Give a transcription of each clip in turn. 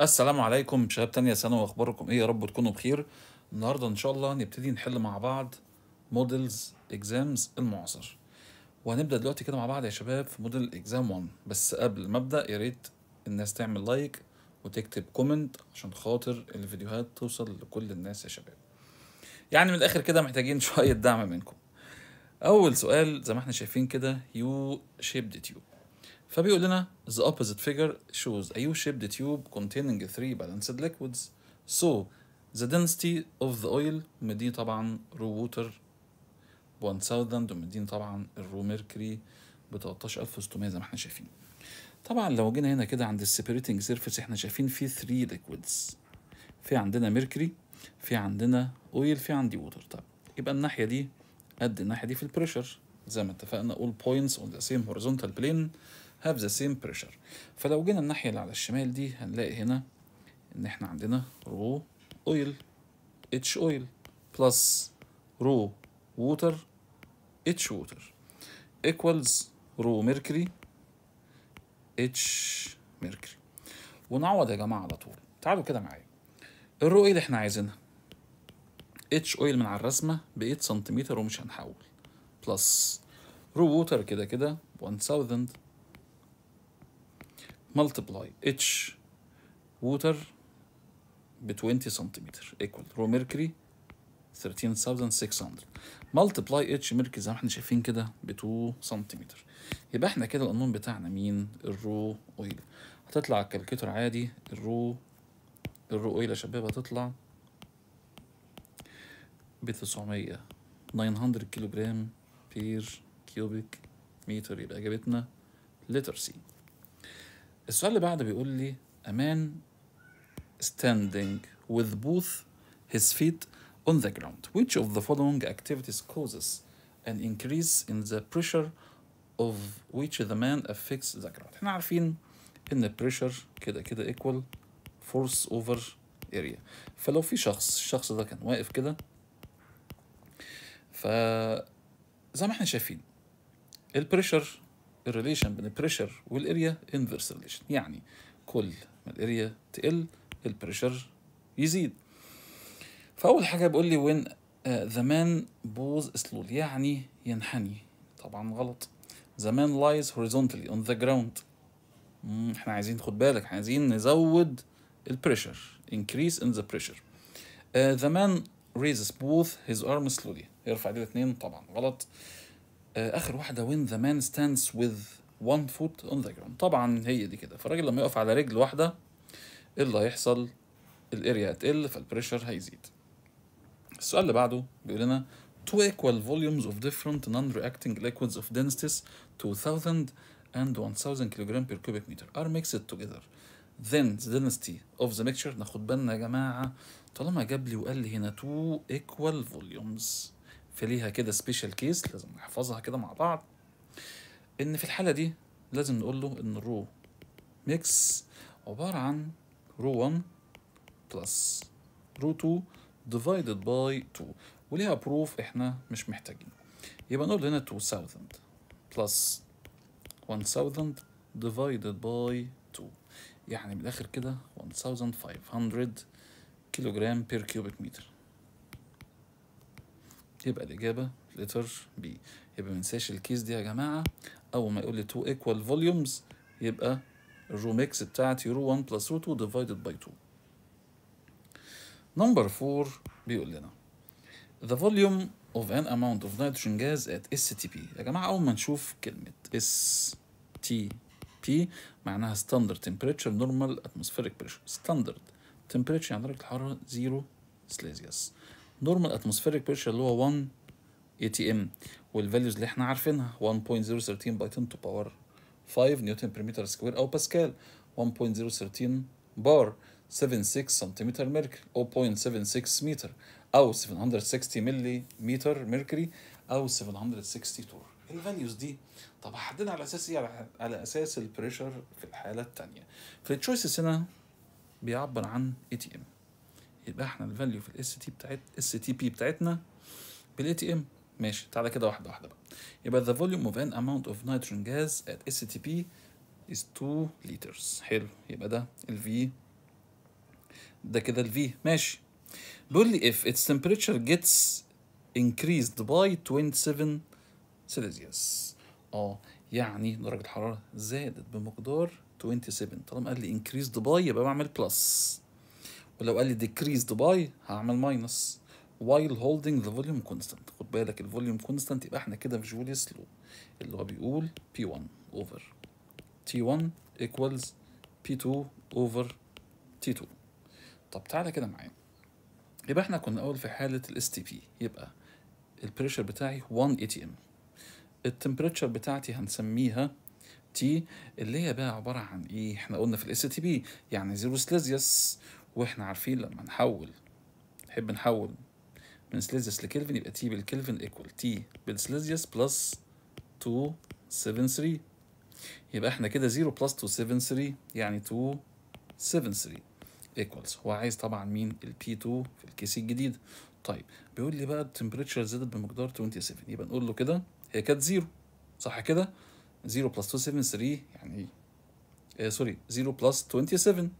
السلام عليكم شباب تانية سنة واخباركم ايه يا رب تكونوا بخير النهاردة ان شاء الله نبتدي نحل مع بعض مودلز اكزامز المعاصر وهنبدأ دلوقتي كده مع بعض يا شباب في موديل اكزام 1 بس قبل ما ابدأ يا ريت الناس تعمل لايك وتكتب كومنت عشان خاطر الفيديوهات توصل لكل الناس يا شباب يعني من الاخر كده محتاجين شوية دعم منكم اول سؤال زي ما احنا شايفين كده يو شيب تيوب فبيقول لنا the opposite figure shows a U-shaped tube containing three balanced liquids so the density of the oil مدين طبعا رو water 1000 ومدين طبعا الرو ميركري ب 13600 زي ما احنا شايفين طبعا لو جينا هنا كده عند السيبريتنج سيرفيس احنا شايفين في 3 ليكويدز في عندنا ميركري في عندنا اويل في عندي ووتر طب يبقى الناحيه دي قد الناحيه دي في البريشر زي ما اتفقنا all points on the same horizontal plane have the same pressure فلو جينا الناحية اللي على الشمال دي هنلاقي هنا إن إحنا عندنا رو أويل اتش أويل بلس رو ووتر اتش ووتر إيكوالز رو ميركوري اتش ميركوري ونعوض يا جماعة على طول تعالوا كده معايا الرو ايه اللي احنا عايزينها اتش اويل من على الرسمة 8 سنتيمتر ومش هنحول بلس رو ووتر كده كده 1000 multiply اتش water ب 20 سنتيمتر equal رو mercury 13600 multiply اتش mercury زي ما احنا شايفين كده ب 2 سنتيمتر يبقى احنا كده القانون بتاعنا مين الرو اويل هتطلع على الكالكيتر عادي الرو الرو اويل يا شباب هتطلع ب 900 900 كيلو جرام بير كيوبيك متر يبقى اجابتنا لتر سي السؤال اللي بعده بيقول لي a man standing with both his feet on the ground which of the following activities causes an increase in the pressure of which the man affects the ground احنا عارفين ان pressure كده كده equal force over area فلو في شخص الشخص ده كان واقف كده ف زي ما احنا شايفين البريشر الريليشن بين البريشر والاريا انفرس ريليشن يعني كل ما الاريا تقل البريشر يزيد فاول حاجه بيقول لي وين ذا مان بوز سلول يعني ينحني طبعا غلط ذا مان لايز horizontally اون ذا جراوند احنا عايزين خد بالك عايزين نزود البريشر increase in the pressure uh, مان man raises both his arms slowly يرفع ايديه الاثنين طبعا غلط uh, آه، اخر واحده وين ذا مان ستاندز وذ وان فوت اون ذا جراوند طبعا هي دي كده فالراجل لما يقف على رجل واحده ايه اللي هيحصل الاريا هتقل فالبريشر هيزيد السؤال اللي بعده بيقول لنا two equal volumes of different non-reacting liquids of densities 2000 and 1000 kg per cubic meter are mixed together then the density of the mixture ناخد بالنا يا جماعه طالما جاب لي وقال لي هنا two equal volumes فليها كده سبيشال كيس لازم نحفظها كده مع بعض ان في الحاله دي لازم نقول له ان الرو ميكس عباره عن رو 1 بلس رو 2 ديفايدد باي 2 وليها بروف احنا مش محتاجين يبقى نقول هنا 2000 بلس 1000 ديفايدد باي 2 يعني من الاخر كده 1500 كيلوغرام بير كيوبيك متر يبقى الإجابة لتر بي يبقى منساش الكيس دي يا جماعة أول ما يقول لي 2 equal volumes يبقى الرو ميكس بتاعتي رو 1 بلس رو 2 divided by 2 نمبر 4 بيقول لنا the volume of an amount of nitrogen gas at STP يا جماعة أول ما نشوف كلمة STP معناها standard temperature normal atmospheric pressure standard temperature يعني درجة الحرارة 0 سليزيوس نورمال اتموسفيريك بريشر اللي هو 1 اي تي ام والفاليوز اللي احنا عارفينها 1.013 باي 10 تو باور 5 نيوتن بير متر سكوير او باسكال 1.013 بار 76 سنتيمتر مركري او 0.76 متر او 760 ملي متر مركري او 760 تور الفاليوز دي طب حددنا على اساس ايه على, على اساس البريشر في الحاله الثانيه في التشويسز هنا بيعبر عن اي تي ام يبقى احنا الفاليو في الاس تي بتاعت اس تي بي بتاعتنا بالاي تي ام ماشي تعالى كده واحده واحده بقى يبقى the volume of an amount of nitrogen gas at بي is 2 liters حلو يبقى ده ال V ده كده ال V ماشي بيقول لي if its temperature gets increased by 27 celsius اه يعني درجة الحرارة زادت بمقدار 27 طالما قال لي increased by يبقى بعمل بلس ولو قال لي decreased by هعمل minus while holding the volume constant خد بالك الفوليوم constant يبقى احنا كده في جوليس لو اللي هو بيقول P1 over T1 equals P2 over T2 طب تعالى كده معايا يبقى احنا كنا اول في حالة الاس تي بي يبقى البريشر بتاعي 1 اي تي ام التمبريتشر بتاعتي هنسميها تي اللي هي بقى عبارة عن ايه احنا قلنا في الاس تي بي يعني زيرو سليزيوس واحنا عارفين لما نحول نحب نحول من سليزيوس لكلفن يبقى تي بالكلفن ايكوال تي بالسليزيوس بلس 273 يبقى احنا كده 0 بلس 273 يعني 273 ايكوالز هو عايز طبعا مين البي 2 في الكيس الجديد طيب بيقول لي بقى التمبريتشر زادت بمقدار 27 يبقى نقول له كده هي كانت 0 صح كده 0 بلس 273 يعني ايه سوري 0 بلس 27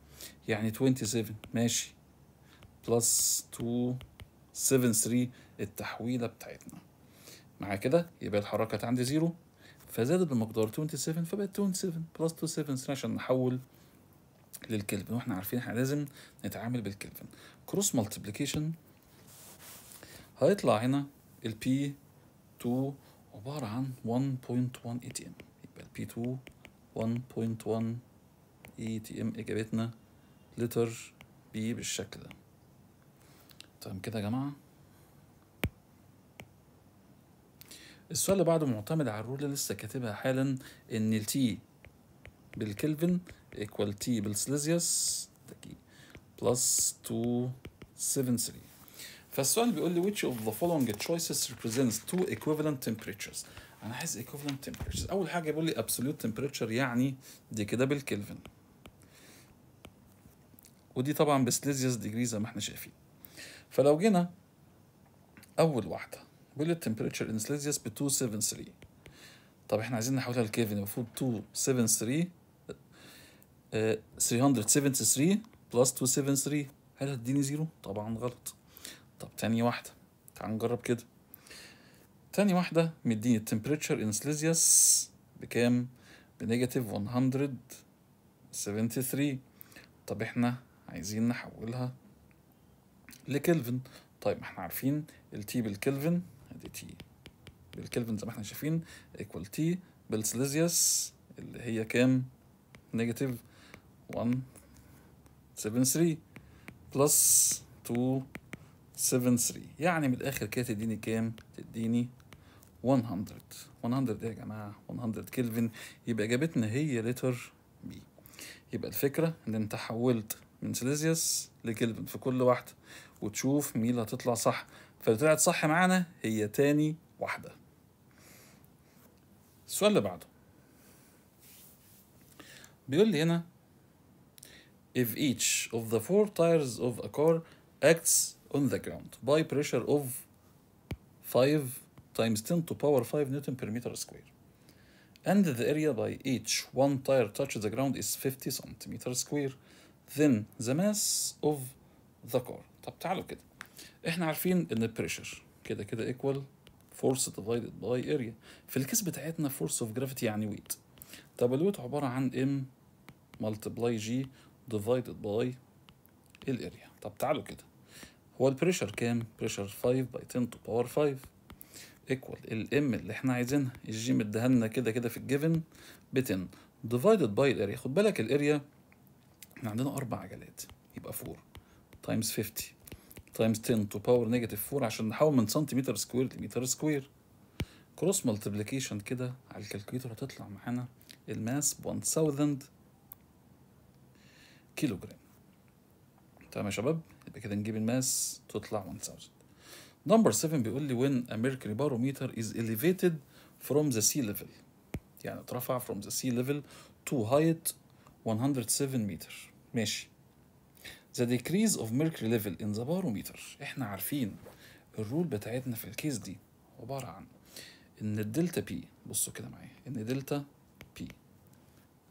يعني 27 ماشي بلس 2 7 3 التحويلة بتاعتنا مع كده يبقى الحركة كانت عندي زيرو فزادت بمقدار 27 فبقت 27 بلس 273 عشان نحول للكلفن واحنا عارفين احنا لازم نتعامل بالكلفن كروس مالتيبليكيشن هيطلع هنا البي 2 عبارة عن 1.1 اي تي ام يبقى البي 2 1.1 اي تي ام اجابتنا لتر بي بالشكل ده تمام طيب كده يا جماعة السؤال اللي بعده معتمد على الرول اللي لسه كاتبها حالا ان التي بالكلفن ايكوال تي بالسليزيوس بلس 273 فالسؤال بيقول لي which of the following choices represents two equivalent temperatures انا عايز equivalent temperatures اول حاجه بيقول لي absolute temperature يعني دي كده بالكلفن ودي طبعا بسليزيوس ديجري زي ما احنا شايفين فلو جينا اول واحده بيقول التمبريتشر ان سليزيوس ب 273 طب احنا عايزين نحولها لكيفن المفروض 273 اه 373 بلس 273 هل هتديني زيرو؟ طبعا غلط طب تاني واحده تعال نجرب كده تاني واحده مديني التمبريتشر ان سليزيوس بكام؟ بنيجاتيف 173 طب احنا عايزين نحولها لكلفن طيب احنا عارفين التي بالكلفن ادي تي بالكلفن زي ما احنا شايفين ايكوال تي بالسليزيوس اللي هي كام نيجاتيف 173 بلس 273 يعني من الاخر كده تديني كام تديني 100 100 ايه يا جماعه 100 كلفن يبقى اجابتنا هي لتر بي يبقى الفكره ان انت حولت من سيليزيوس لكلفن في كل واحدة وتشوف مين اللي هتطلع صح فاللي طلعت صح معانا هي تاني واحدة السؤال اللي بعده بيقول لي هنا if each of the four tires of a car acts on the ground by pressure of 5 times 10 to power 5 newton per meter square and the area by each one tire touches the ground is 50 centimeter square than the mass of the car طب تعالوا كده احنا عارفين ان البريشر كده كده equal force divided by area في الكيس بتاعتنا force of gravity يعني ويت طب الويت عبارة عن m multiply g divided by الاريا طب تعالوا كده هو البريشر كام؟ بريشر 5 باي 10 تو باور 5 ايكوال الام اللي احنا عايزينها الجي مديها لنا كده كده في الجيفن ب 10 ديفايدد باي الاريا خد بالك الاريا احنا عندنا أربع عجلات يبقى 4 تايمز 50 تايمز 10 تو باور نيجاتيف 4 عشان نحول من سنتيمتر سكوير لمتر سكوير كروس ملتبليكيشن كده على الكالكوليتر هتطلع معانا الماس ب 1000 كيلو جرام تمام يا شباب يبقى كده نجيب الماس تطلع 1000 نمبر 7 بيقول لي when a mercury barometer is elevated from the sea level يعني اترفع from the sea level to height 107 متر ماشي the decrease of mercury level in the barometer احنا عارفين الرول بتاعتنا في الكيس دي عبارة عن ان الدلتا بي بصوا كده معايا ان دلتا بي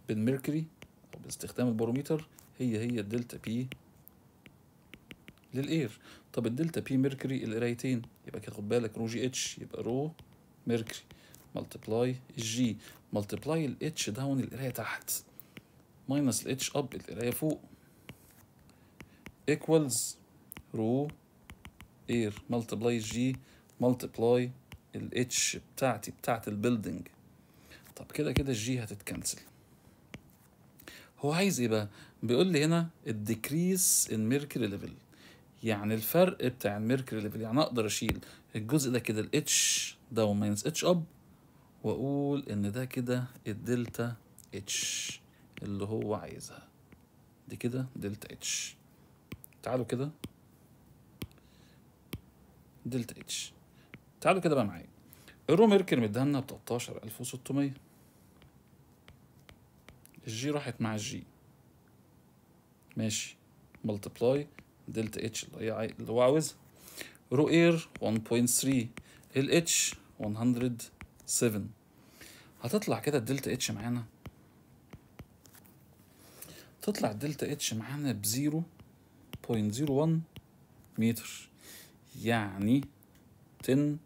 بالميركوري او باستخدام الباروميتر هي هي الدلتا بي للاير طب الدلتا بي ميركوري القرايتين يبقى كده خد بالك رو جي اتش يبقى رو ميركوري ملتبلاي الجي ملتبلاي الاتش داون القرايه تحت ماينس الاتش اب القرايه فوق ايكوالز رو اير ملتبلاي جي ملتبلاي الاتش بتاعتي بتاعت البيلدنج طب كده كده الجي هتتكنسل هو عايز ايه بقى بيقول لي هنا الديكريس ان ميركري ليفل يعني الفرق بتاع الميركري ليفل يعني اقدر اشيل الجزء ده كده الاتش داون ماينس اتش اب واقول ان ده كده الدلتا اتش اللي هو عايزها دي كده دلتا اتش تعالوا كده دلتا اتش تعالوا كده بقى معايا الرو ميركر مديها لنا ب 13600 الجي راحت مع الجي ماشي ملتبلاي دلتا اتش اللي هي اللي هو عاوزها رو اير 1.3 الاتش 107 هتطلع كده الدلتا اتش معانا تطلع الدلتا اتش معانا ب 0.01 متر يعني 10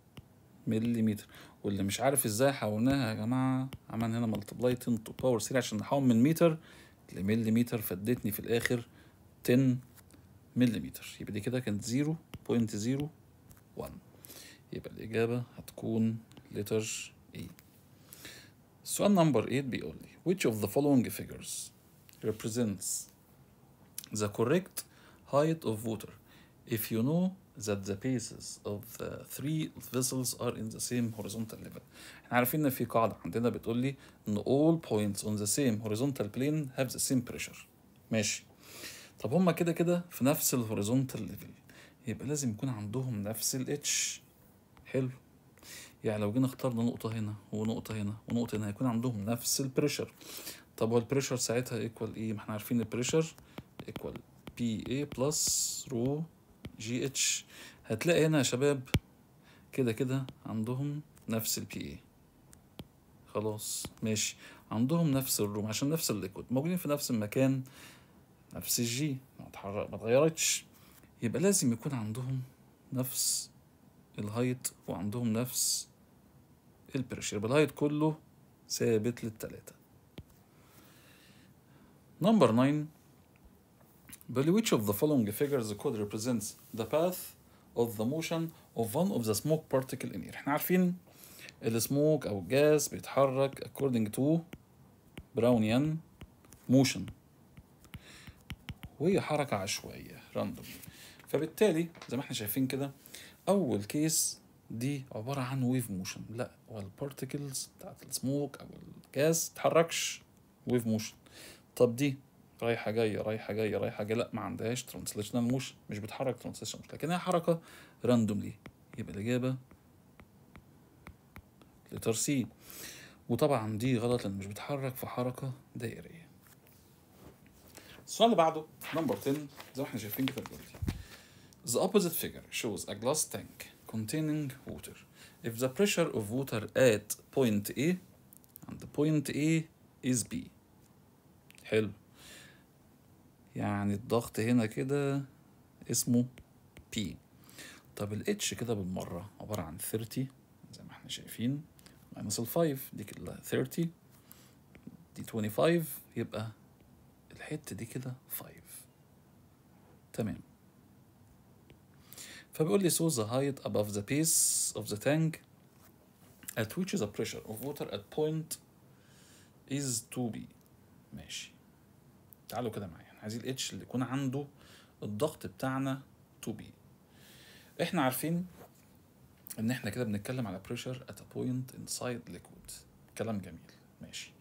ملم واللي مش عارف ازاي حولناها يا جماعه عملنا هنا ملتبلاي 10 تو باور 3 عشان نحول من متر لملم فادتني في الاخر 10 ملم يبقى دي كده كانت 0.01 يبقى الاجابه هتكون لتر إيه. السؤال نمبر 8 بيقول لي which of the following figures represents the correct height of water if you know that the bases of the three vessels are in the same horizontal level احنا عارفين ان في قاعده عندنا بتقول لي ان all points on the same horizontal plane have the same pressure ماشي طب هما كده كده في نفس الهوريزونتال ليفل يبقى لازم يكون عندهم نفس الاتش حلو يعني لو جينا اخترنا نقطة هنا ونقطة هنا ونقطة هنا هيكون عندهم نفس البريشر طب والبريشر ساعتها ايكوال ايه ما احنا عارفين البريشر ايكوال بي اي بلس رو جي اتش هتلاقي هنا يا شباب كده كده عندهم نفس البي اي خلاص ماشي عندهم نفس الروم عشان نفس الليكود موجودين في نفس المكان نفس الجي ما اتحرك ما اتغيرتش يبقى لازم يكون عندهم نفس الهايت وعندهم نفس البريشر يبقى الهايت كله ثابت للتلاتة Number nine. By which of the following figures the code represents the path of the motion of one of the smoke particle in air احنا عارفين السموك او الجاز بيتحرك according to Brownian motion. وهي حركة عشوائية راندوم فبالتالي زي ما احنا شايفين كده أول كيس دي عبارة عن ويف موشن لا والبارتكلز بتاعت السموك أو الجاز تتحركش ويف موشن طب دي رايحه جايه رايحه جايه رايحه جايه لا ما عندهاش ترانسليشنال مش مش بتحرك ترانسليشنال مش لكنها حركه راندوملي يبقى الاجابه لتر سي وطبعا دي غلط لان مش بتحرك في حركه دائريه السؤال اللي بعده نمبر 10 زي ما احنا شايفين كده دلوقتي The opposite figure shows a glass tank containing water. If the pressure of water at point A and point A is B, حلو يعني الضغط هنا كده اسمه P طب ال H كده بالمرة عبارة عن 30 زي ما احنا شايفين ماينس ال 5 دي كده 30 دي 25 يبقى الحتة دي كده 5 تمام فبيقول لي so the height above the base of the tank at which the pressure of water at point is 2B ماشي تعالوا كده معايا عايزين الاتش اللي يكون عنده الضغط بتاعنا تو بي احنا عارفين ان احنا كده بنتكلم على بريشر ات ا بوينت انسايد ليكويد كلام جميل ماشي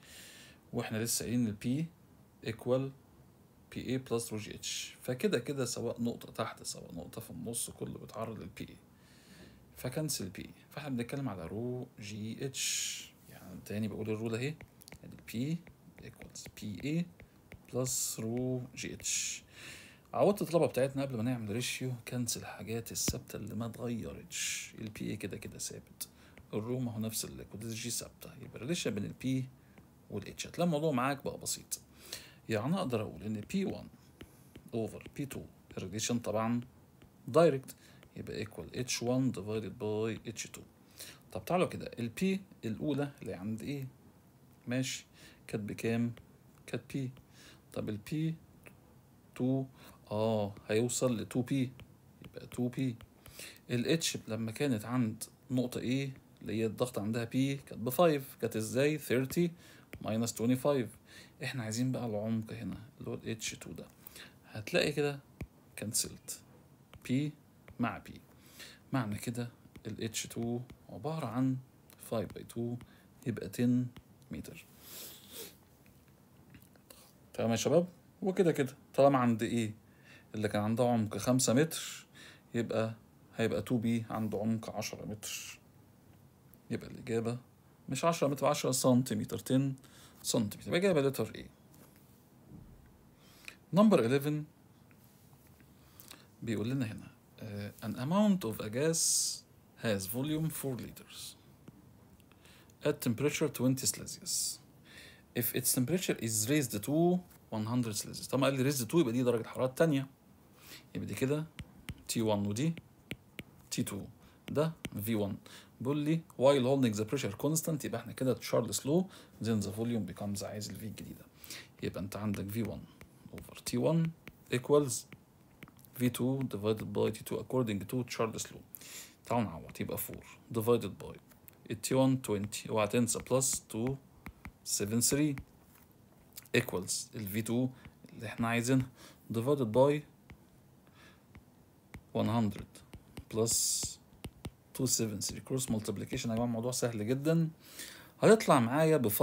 واحنا لسه قايلين البي ايكوال بي اي بلس رو جي اتش فكده كده سواء نقطة تحت سواء نقطة في النص كله بيتعرض للبي اي فكنسل بي فاحنا بنتكلم على رو جي اتش يعني تاني بقول الرول اهي البي ايكوالز بي اي بلس رو جي اتش عودت الطلبه بتاعتنا قبل ما نعمل ريشيو كنسل الحاجات الثابته اللي ما اتغيرتش البي اي كده كده ثابت الرو ما هو نفس الكودز جي ثابته يبقى الريليشن بين البي والاتش هتلاقي الموضوع معاك بقى بسيط يعني اقدر اقول ان بي 1 اوفر بي 2 الريليشن طبعا دايركت يبقى ايكوال اتش 1 ديفايدد باي اتش 2 طب تعالوا كده البي الاولى اللي عند ايه ماشي كانت بكام كانت بي طب البي 2 اه هيوصل ل 2 بي يبقى 2 بي الاتش لما كانت عند نقطة A اللي هي الضغط عندها P كانت ب 5 كانت ازاي 30 ماينس 25 احنا عايزين بقى العمق هنا اللي هو ال H2 ده هتلاقي كده كنسلت P مع P معنى كده ال H2 عبارة عن 5 باي 2 يبقى 10 متر تمام يا شباب وكده كده طالما عند ايه اللي كان عندها عمق خمسة متر يبقى هيبقى 2 بي عنده عمق عشرة متر يبقى الإجابة مش عشرة متر عشرة سنتيمتر 10 سنتيمتر يبقى إجابة لتر ايه نمبر 11 بيقول لنا هنا آه، an amount of a gas has volume 4 liters at temperature 20 Celsius if its temperature is raised to 100 celsius طب ما قال لي raised to يبقى دي درجة حرارة تانية يبقى دي كده T1 ودي T2 ده V1 بيقول لي while holding the pressure constant يبقى احنا كده تشارلس لو then the volume becomes عايز ال V الجديدة يبقى انت عندك V1 over T1 equals V2 divided by T2 according to تشارلس لو تعالوا نعوض يبقى 4 divided by T1 20 اوعى تنسى plus 2 7 3 equals ال V2 اللي احنا عايزينها divided by 100 plus 273 cross multiplication يا جماعه الموضوع سهل جدا هتطلع معايا ب 5.09 5.09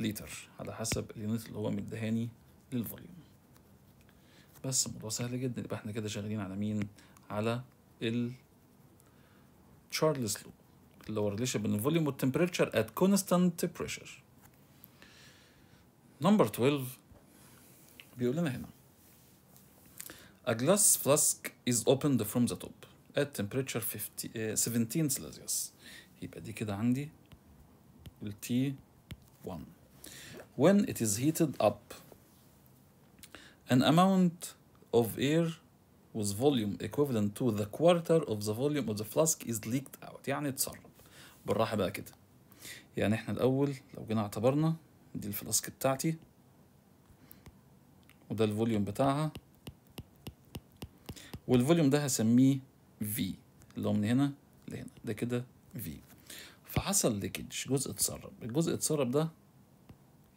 لتر على حسب اليونت اللي هو مدهاني للفوليوم بس الموضوع سهل جدا يبقى احنا كده شغالين على مين على ال تشارلز لوب lower relationship volume with temperature at constant pressure Number 12 A glass flask is opened from the top at temperature 50, uh, 17 Celsius يبقى دي كده عندي ال T1 When it is heated up an amount of air with volume equivalent to the quarter of the volume of the flask is leaked out يعني اتسرب بالراحه بقى كده يعني احنا الاول لو جينا اعتبرنا دي الفلاسك بتاعتي وده الفوليوم بتاعها والفوليوم ده هسميه V اللي هو من هنا لهنا ده كده V فحصل ليكج جزء اتسرب الجزء اتسرب ده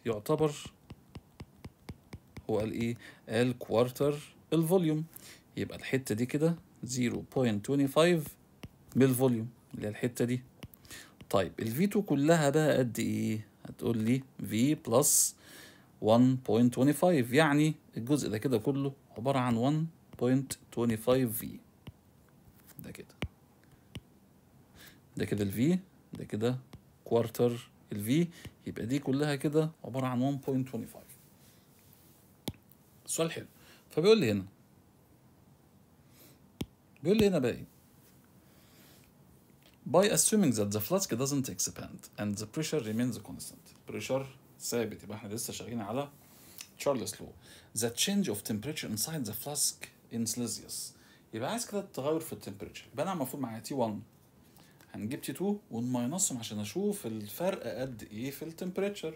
يعتبر هو قال ايه قال كوارتر الفوليوم يبقى الحتة دي كده 0.25 بالفوليوم اللي هي الحتة دي طيب ال v 2 كلها بقى قد ايه هتقول لي V بلس 1.25 يعني الجزء ده كده كله عبارة عن 1.25 V ده كده ده كده ال V ده كده كوارتر ال V يبقى دي كلها كده عبارة عن 1.25 سؤال حلو فبيقول لي هنا بيقول لي هنا بقى ايه by assuming that the flask doesn't expand and the pressure remains constant pressure ثابت يبقى احنا لسه شغالين على تشارلز لو the change of temperature inside the flask in Celsius يبقى عايز كده التغير في التمبريتشر يبقى انا المفروض معايا تي 1 هنجيب تي 2 ونماينصهم عشان اشوف الفرق قد ايه في التمبريتشر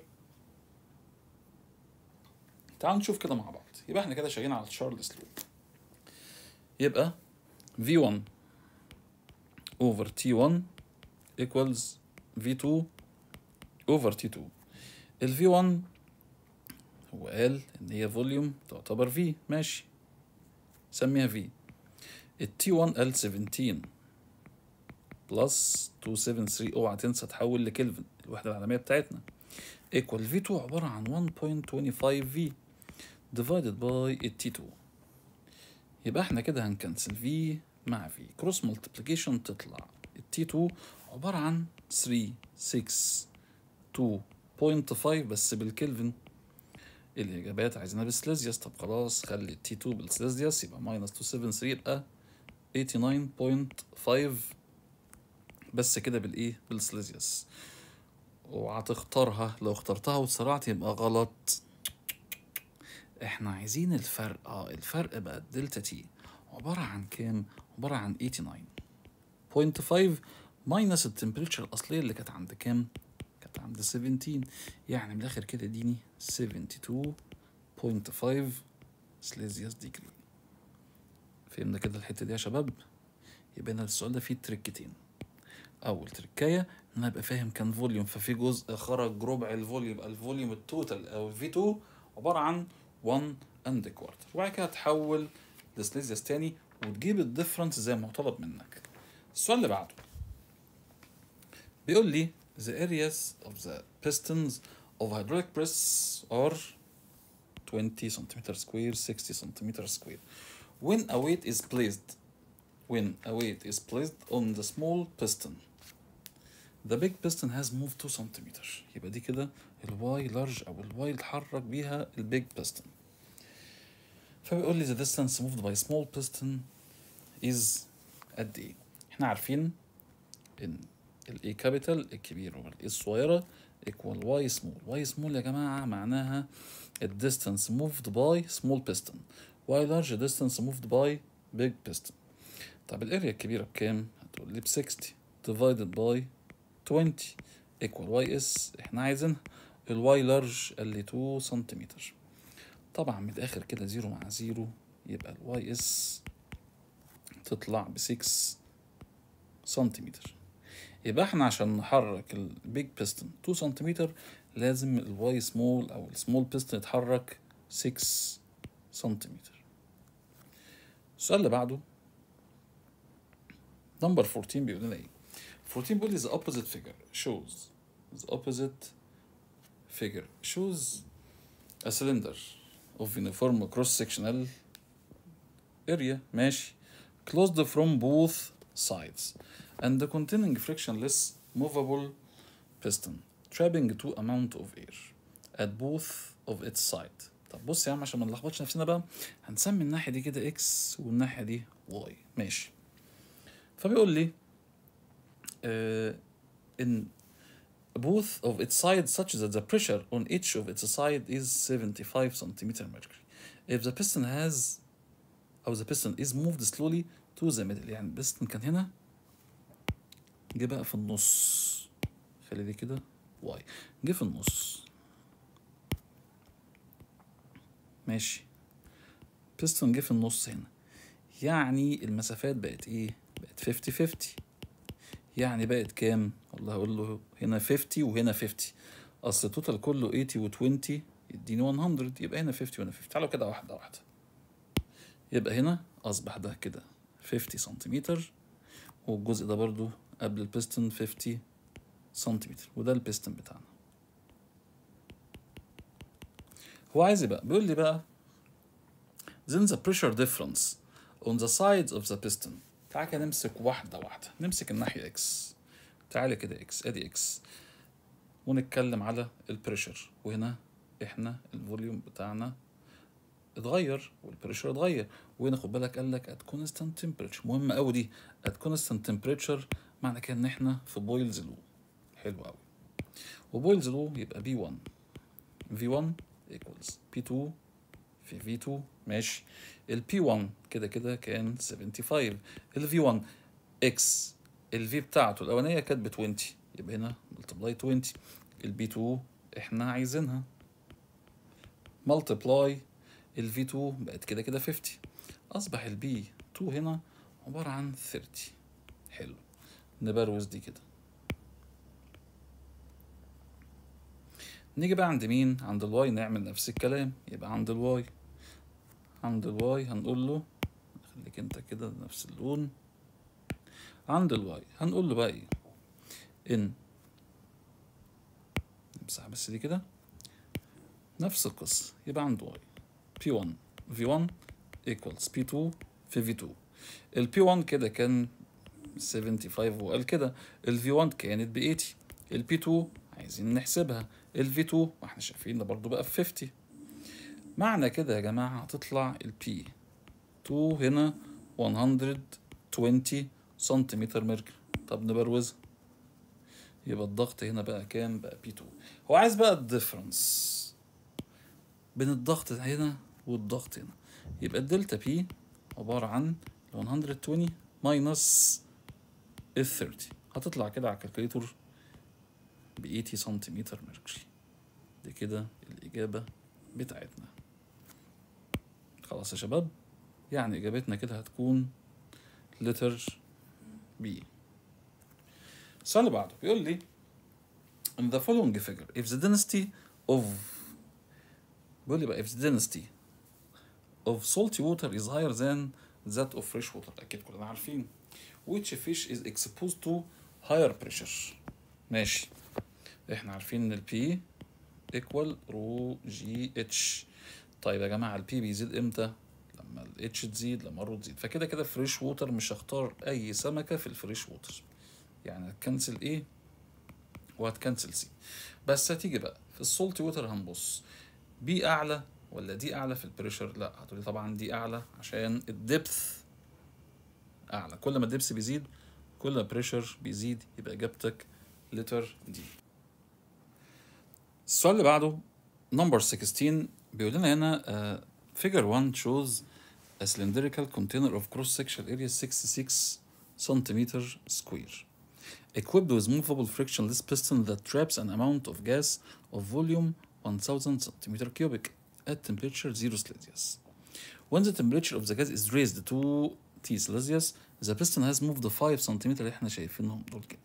تعالوا نشوف كده مع بعض يبقى احنا كده شغالين على تشارلز لو يبقى V1 over T1 equals V2 over T2 ال V1 هو قال إن هي فوليوم تعتبر V ماشي سميها V ال T1 قال 17 plus 273 اوعى تنسى تحول لكلفن الوحدة العالمية بتاعتنا equal V2 عبارة عن 1.25 V divided by T2 يبقى احنا كده هنكنسل V مع في كروس ملتبليكيشن تطلع التي 2 عبارة عن 3 6 2.5 بس بالكلفن إيه الإجابات عايزينها بالسليزيوس طب خلاص خلي التي 2 بالسليزيوس يبقى ماينس 273 يبقى 89.5 بس كده بالإيه بالسليزيوس وهتختارها لو اخترتها واتسرعت يبقى غلط احنا عايزين الفرق اه الفرق بقى الدلتا تي عبارة عن كام عبارة عن 89.5 ماينس التمبريتشر الأصلية اللي كانت عند كام؟ كانت عند 17 يعني من الآخر كده اديني 72.5 سليزياس ديجري فهمنا كده الحتة دي يا شباب؟ يبقى هنا السؤال ده فيه تريكتين اول تركايه ان انا ابقى فاهم كان فوليوم ففي جزء خرج ربع الفوليوم يبقى الفوليوم التوتال او في 2 عباره عن 1 اند كوارتر وبعد كده تحول لسليزيس تاني وتجيب الديفرنس زي ما هو طلب منك السؤال اللي بعده بيقول لي the areas of the pistons of hydraulic press are 20 centimeter square 60 centimeter square when a weight is placed when a weight is placed on the small piston the big piston has moved 2 centimeter يبقى دي كده الواي لارج او الواي اتحرك بيها البيج piston فبيقول لي the distance moved by small piston is قد ايه احنا عارفين ان A كابيتال الكبير A الصغيره equal y small y small يا جماعه معناها distance moved by small piston y large distance moved by big piston طب area الكبيره بكام هتقول لي ب 60 divided by 20 equal y اس احنا عايزينها الواي y قال لي 2 سنتيمتر طبعا من الاخر كده زيرو مع زيرو يبقى الواي اس تطلع ب 6 سنتيمتر يبقى احنا عشان نحرك البيج بيستون 2 سنتيمتر لازم الواي سمول او السمول بيستون يتحرك 6 سنتيمتر السؤال اللي بعده نمبر 14 بيقول لنا ايه 14 بيقول لي the opposite figure shows the opposite figure shows a cylinder of uniform cross sectional area ماشي closed from both sides and containing frictionless movable piston trapping to amount of air at both of its side طب بص يا عم عشان ما نلخبطش نفسنا بقى هنسمي الناحيه دي كده اكس والناحيه دي واي ماشي فبيقول لي ان both of its sides such that the pressure on each of its side is 75 centimeter mercury if the piston has أو the piston is moved slowly to the middle يعني البستن كان هنا جه بقى في النص خلي دي كده واي جه في النص ماشي بيستون جه في النص هنا يعني المسافات بقت ايه بقت 50 50 يعني بقت كام والله اقول له هنا 50 وهنا 50 اصل التوتال كله 80 و20 يديني 100 يبقى هنا 50 وهنا 50 تعالوا كده واحده واحده يبقى هنا اصبح ده كده 50 سنتيمتر والجزء ده برضو قبل البيستون 50 سنتيمتر وده البيستون بتاعنا هو عايز بقى بيقول لي بقى then the pressure difference on the sides of the piston تعالى كده نمسك واحدة واحدة نمسك الناحية اكس تعالى كده اكس ادي اكس ونتكلم على البريشر وهنا احنا الفوليوم بتاعنا اتغير والبريشر اتغير وهنا خد بالك قال لك ات كونستانت تمبريتشر مهم قوي دي ات كونستانت تمبريتشر معنى كده ان احنا في بويلز لو حلو قوي وبويلز لو يبقى بي 1 في 1 ايكوالز بي 2 في في 2 ماشي البي 1 كده كده كان 75 الفي 1 اكس الفي بتاعته الاولانيه كانت ب 20 يبقى هنا ملتبلاي 20 البي 2 احنا عايزينها ملتبلاي الفي 2 بقت كده كده 50 اصبح البي 2 هنا عباره عن 30 حلو نبروز دي كده نيجي بقى عند مين عند الواي نعمل نفس الكلام يبقى عند الواي عند الواي هنقول له خليك انت كده نفس اللون عند الواي هنقول له بقى ايه ان امسح بس دي كده نفس القصة يبقى عند واي P1 V1 equals P2 في V2 ال P1 كده كان 75 وقال كده ال V1 كانت ب 80 ال P2 عايزين نحسبها ال V2 ما احنا شايفين ده برضه بقى في 50 معنى كده يا جماعة هتطلع ال P 2 هنا 120 سنتيمتر مركب طب نبروزها يبقى الضغط هنا بقى كام بقى بي 2 هو عايز بقى الديفرنس بين الضغط هنا والضغط هنا يبقى الدلتا بي عبارة عن 120 ماينس ال 30 هتطلع كده على الكالكوليتور ب 80 سنتيمتر مركري دي كده الإجابة بتاعتنا خلاص يا شباب يعني إجابتنا كده هتكون لتر بي السؤال اللي بعده بيقول لي in the following figure if the density of بيقول لي بقى if the density of salty water is higher than that of fresh water اكيد كلنا عارفين which fish is exposed to higher pressure ماشي احنا عارفين ان ال P equal رو جي اتش طيب يا جماعه ال P بيزيد امتى لما الاتش تزيد لما الرو تزيد فكده كده فريش ووتر مش هختار اي سمكه في الفريش ووتر يعني هتكنسل ايه وهتكنسل سي بس هتيجي بقى في السولتي ووتر هنبص بي اعلى ولا دي اعلى في البريشر لا هتقولي طبعا دي اعلى عشان الدبث اعلى كل ما الدبث بيزيد كل ما البريشر بيزيد يبقى اجابتك لتر دي السؤال اللي بعده نمبر 16 بيقول لنا هنا فيجر 1 شوز a cylindrical container of cross-sectional area 66 centimeter square, equipped with movable frictionless piston that traps an amount of gas of volume 1000 centimeter cubic at temperature 0 Celsius. When the temperature of the gas is raised to T Celsius, the piston has moved 5 cm اللي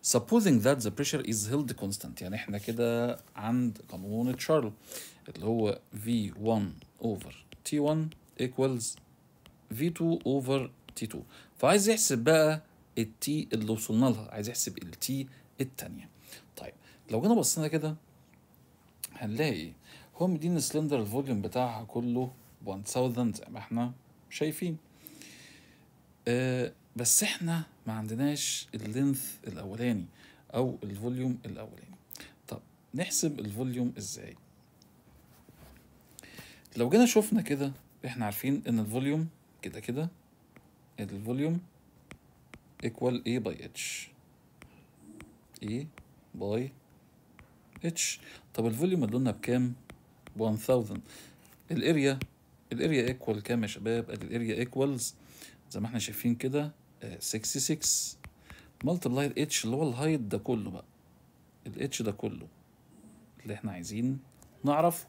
Supposing that the pressure is held constant يعني احنا كده عند قانون تشارل اللي هو V1 over T1 ايكوالز v2 اوفر t2 فعايز يحسب بقى التي اللي وصلنا لها عايز يحسب التي الثانيه طيب لو جينا بصينا كده هنلاقي هو مدينا السلندر الفوليوم بتاعها كله 1000 زي ما احنا شايفين أه بس احنا ما عندناش اللينث الاولاني او الفوليوم الاولاني طب نحسب الفوليوم ازاي لو جينا شفنا كده احنا عارفين ان الفوليوم كده كده الفوليوم ايكوال اي باي اتش اي باي اتش طب الفوليوم مدلولنا بكام 1000 الاريا الاريا ايكوال كام يا شباب الاريا ايكوالز زي ما احنا شايفين كده 66 آه، ملتبلاي h اللي هو الهايت ده كله بقى الاتش ده كله اللي احنا عايزين نعرفه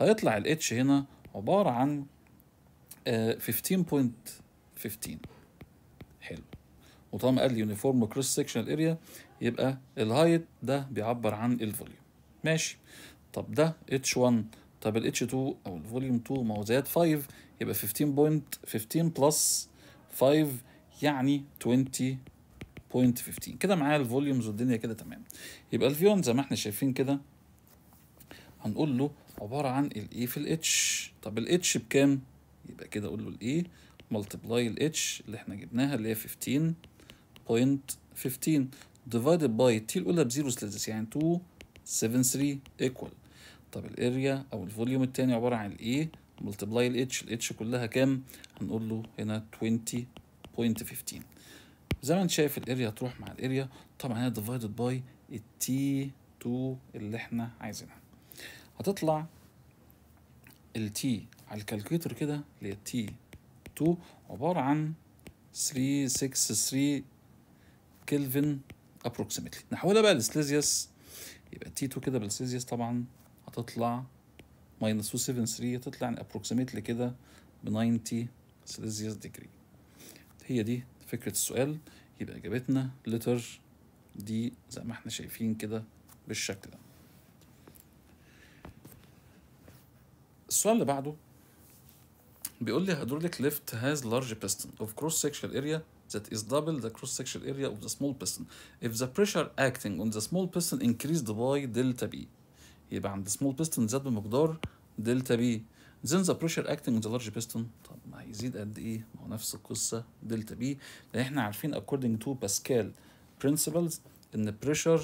هيطلع الاتش هنا عبارة عن 15.15 آه، حلو وطالما قال لي يونيفورم كروس سكشنال اريا يبقى الهايت ده بيعبر عن الفوليوم ماشي طب ده اتش 1 طب ال 2 او الفوليوم 2 ما هو زائد 5 يبقى 15.15 بلس 5 يعني 20.15 كده معايا الفوليومز والدنيا كده تمام يبقى الفيون زي ما احنا شايفين كده هنقول له عباره عن الايه e في الاتش طب الاتش بكام يبقى كده اقول له الايه ملتبلاي الاتش اللي احنا جبناها اللي هي 15.15 ديفايدد باي تي الاولى ب 0 يعني 273 ايكوال طب الاريا او الفوليوم الثاني عباره عن الايه ملتبلاي الاتش الاتش كلها كام هنقول له هنا 20.15 زي ما انت شايف الاريا هتروح مع الاريا طبعا هي ديفايدد باي التي 2 اللي احنا عايزينها هتطلع التي على الكالكوليتر كده اللي هي تي 2 عبارة عن 363 كلفن ابروكسيمتلي نحولها بقى لسليزيوس يبقى تي 2 كده بالسليزيوس طبعا هتطلع ماينس 273 هتطلع ابروكسيمتلي يعني كده ب 90 سليزيوس ديجري هي دي فكرة السؤال يبقى إجابتنا لتر دي زي ما احنا شايفين كده بالشكل ده السؤال اللي بعده بيقول لي هيدروليك ليفت هاز لارج بيستون اوف كروس سيكشن اريا ذات از دبل ذا كروس سيكشن اريا اوف ذا سمول بيستون اف ذا بريشر اكتنج اون ذا سمول بيستون انكريز باي دلتا بي يبقى عند سمول بيستون زاد بمقدار دلتا بي then ذا pressure اكتنج on the large piston طب ما هيزيد قد ايه؟ ما هو نفس القصه دلتا بي لان احنا عارفين اكوردنج تو باسكال principles ان pressure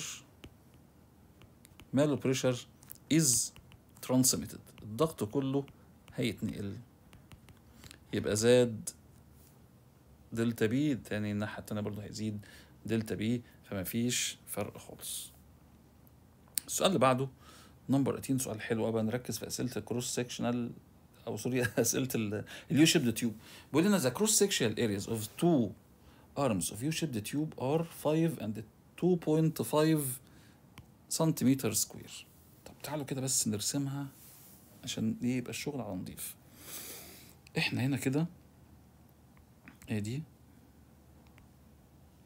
ماله pressure از ترانسميتد الضغط كله هيتنقل يبقى زاد دلتا بي تاني الناحية التانية برضه هيزيد دلتا بي فما فيش فرق خالص السؤال اللي بعده نمبر 18 سؤال حلو قوي نركز في اسئله الكروس سيكشنال او سوري اسئله اليو شيبد تيوب بيقول لنا ذا كروس سيكشنال ارياز اوف تو arms of u شيبد tube are 5 and 2.5 سنتيمتر سكوير طب تعالوا كده بس نرسمها عشان يبقى الشغل على نضيف احنا هنا كده ادي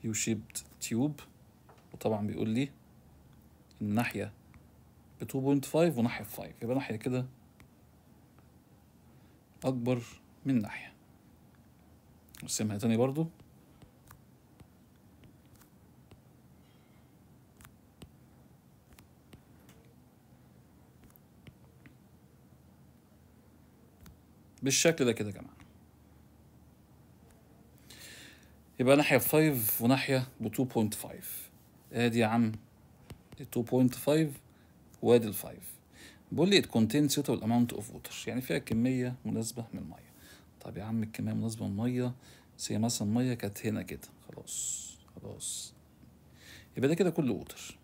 يو شيبت تيوب وطبعا بيقول لي الناحية ب 2.5 وناحية ب 5 يبقى ناحية كده أكبر من ناحية نرسمها تاني برضو بالشكل ده كده يا جماعه يبقى ناحيه ب5 وناحيه ب 2.5 ادي يا عم 2.5 وادي ال5 بيقول لي it contains suitable amount of water يعني فيها كميه مناسبه من الميه طب يا عم الكميه مناسبه من الميه سي مثلا الميه كانت هنا كده خلاص خلاص يبقى ده كده كله ووتر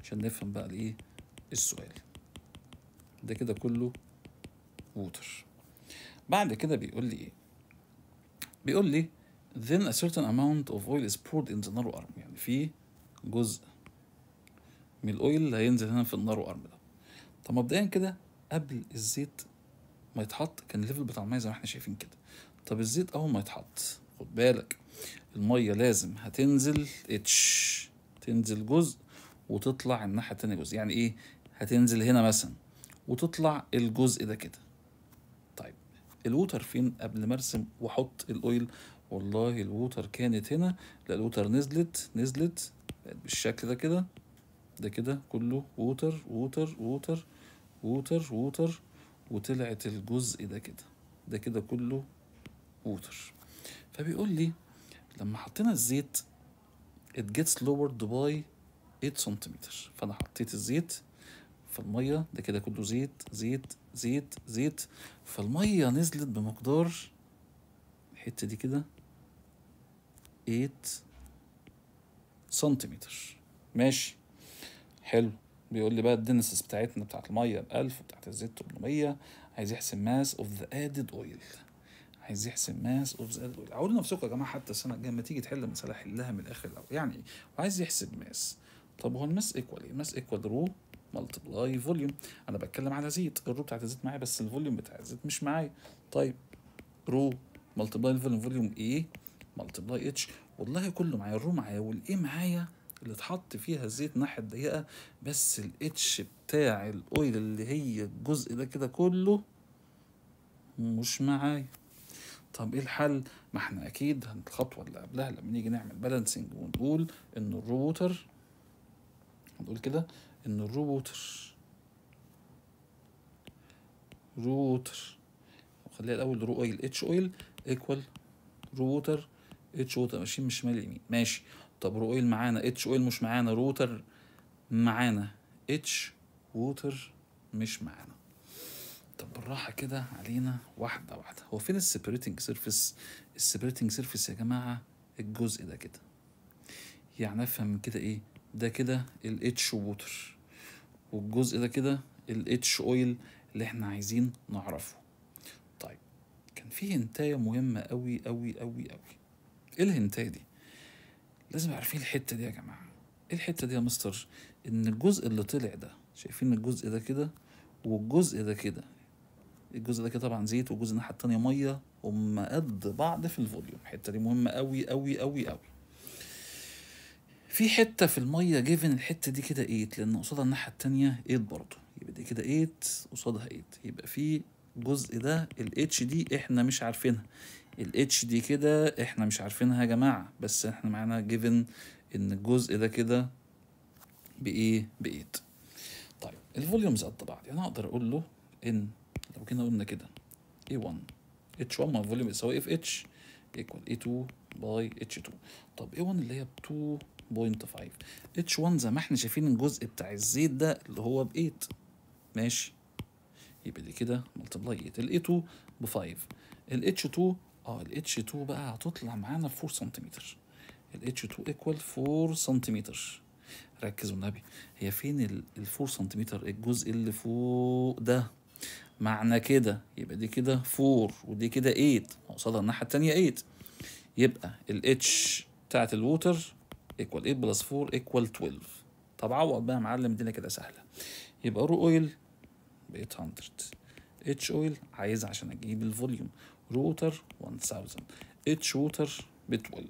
عشان نفهم بقى الايه السؤال ده كده كله ووتر بعد كده بيقول لي ايه بيقول لي then a certain amount of oil is poured in the narrow arm يعني في جزء من الاويل هينزل هنا في النارو ارم ده طب مبدئيا كده قبل الزيت ما يتحط كان الليفل بتاع الميه زي ما احنا شايفين كده طب الزيت اول ما يتحط خد بالك الميه لازم هتنزل اتش تنزل جزء وتطلع الناحيه التانيه جزء يعني ايه هتنزل هنا مثلا وتطلع الجزء ده كده الووتر فين قبل ما ارسم واحط الاويل والله الووتر كانت هنا لا الووتر نزلت نزلت بالشكل ده كده ده كده كله ووتر ووتر ووتر ووتر ووتر وطلعت الجزء ده كده ده كده كله ووتر فبيقول لي لما حطينا الزيت it gets lowered by 8 سنتيمتر فانا حطيت الزيت فالميه ده كده كله زيت زيت زيت زيت فالمية نزلت بمقدار الحتة دي كده 8 سنتيمتر ماشي حلو بيقول لي بقى الدنسس بتاعتنا بتاعت المية ب 1000 وبتاعت الزيت 800 عايز يحسب ماس اوف ذا ادد اويل عايز يحسب ماس اوف ذا ادد اويل عودوا نفسكم يا جماعه حتى السنه الجايه لما تيجي تحل المساله حلها من الاخر الاول يعني ايه؟ وعايز يحسب ماس طب هو الماس ايكوال ايه؟ الماس ايكوال رو ملتبلاي آه، فوليوم انا بتكلم على زيت الرو بتاعت الزيت معايا بس الفوليوم بتاع الزيت مش معايا طيب رو ملتبلاي الفوليوم فوليوم ايه ملتبلاي اتش والله كله معايا الرو معايا والاي معايا اللي اتحط فيها الزيت الناحيه الضيقه بس الاتش بتاع الاويل اللي هي الجزء ده كده كله مش معايا طب ايه الحل ما احنا اكيد الخطوه اللي قبلها لما نيجي نعمل بالانسنج ونقول ان الروتر هنقول كده ان الروتر روتر خليها الاول رو اويل اتش اويل ايكوال روتر اتش ووتر ماشيين من شمال يمين ماشي طب رو اويل معانا اتش اويل مش معانا روتر معانا اتش ووتر مش معانا طب بالراحه كده علينا واحده واحده هو فين السبريتنج سيرفيس السبريتنج سيرفيس يا جماعه الجزء ده كده يعني افهم من كده ايه ده كده الاتش ووتر والجزء ده كده الاتش اويل اللي احنا عايزين نعرفه طيب كان في هنتاية مهمة قوي قوي قوي قوي ايه الهنتاية دي لازم عارفين الحتة دي يا جماعة ايه الحتة دي يا مستر ان الجزء اللي طلع ده شايفين الجزء ده كده والجزء ده كده الجزء ده كده طبعا زيت والجزء الناحية التانية مية هما قد بعض في الفوليوم الحتة دي مهمة قوي قوي قوي قوي في حتة في المية جيفن الحتة دي كده ايت لأن قصادها الناحية التانية ايت برضه يبقى دي كده ايت قصادها ايت يبقى في الجزء ده الاتش دي احنا مش عارفينها الاتش دي كده احنا مش عارفينها يا جماعة بس احنا معانا جيفن ان الجزء ده كده بايه بايت طيب الفوليومز قد بعض يعني اقدر اقول له ان لو كنا قلنا كده A1 H1 ما الفوليوم يساوي F H ايكوال A2 باي H2 طب A1 اللي هي ب 2 h 1 زي ما احنا شايفين الجزء بتاع الزيت ده اللي هو ب 8 ماشي يبقى دي كده ملتبلاي 8 a 2 ب 5 ال h 2 اه ال h 2 بقى هتطلع معانا ب 4 سنتيمتر h 2 ايكوال 4 سنتيمتر ركزوا النبي هي فين ال 4 سنتيمتر الجزء اللي فوق ده معنى كده يبقى دي كده 4 ودي كده 8 قصادها الناحيه التانية 8 يبقى ال H بتاعت الووتر ايكوال 8 بلس 4 ايكوال 12 طب عوض بقى يا معلم الدنيا كده سهله يبقى رو اويل ب 800 اتش اويل عايز عشان اجيب الفوليوم رو ووتر 1000 اتش ووتر ب 12